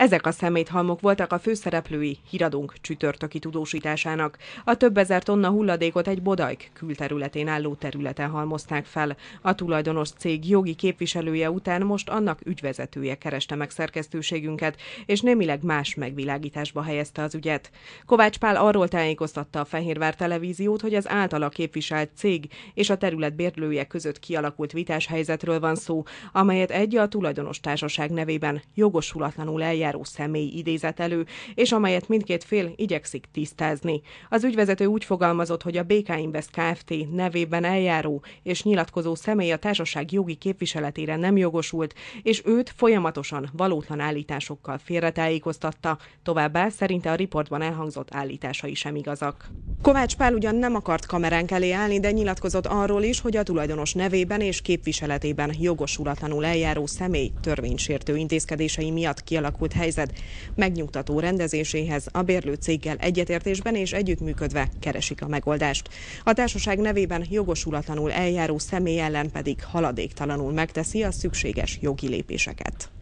Ezek a szeméthalmok voltak a főszereplői híradónk csütörtöki tudósításának. A több ezer tonna hulladékot egy Bodajk külterületén álló területen halmozták fel. A tulajdonos cég jogi képviselője után most annak ügyvezetője kereste meg szerkesztőségünket, és némileg más megvilágításba helyezte az ügyet. Kovács Pál arról tájékoztatta a Fehérvár televíziót, hogy az általa képviselt cég és a terület bérlője között kialakult vitás helyzetről van szó, amelyet egy a tulajdonos társaság nevében jogosulatlanul eljárt járó személy idézett elő, és amelyet mindkét fél igyekszik tisztázni. Az ügyvezető úgy fogalmazott, hogy a BK Invest Kft. nevében eljáró és nyilatkozó személy a társaság jogi képviseletére nem jogosult, és őt folyamatosan valótlan állításokkal félretájékoztatta, továbbá szerinte a riportban elhangzott állításai sem igazak. Kovács Pál ugyan nem akart kamerán elé állni, de nyilatkozott arról is, hogy a tulajdonos nevében és képviseletében jogosulatlanul eljáró személy törvénysértő intézkedései miatt kialakult helyzet megnyugtató rendezéséhez a bérlő céggel egyetértésben és együttműködve keresik a megoldást. A társaság nevében jogosulatlanul eljáró személy ellen pedig haladéktalanul megteszi a szükséges jogi lépéseket.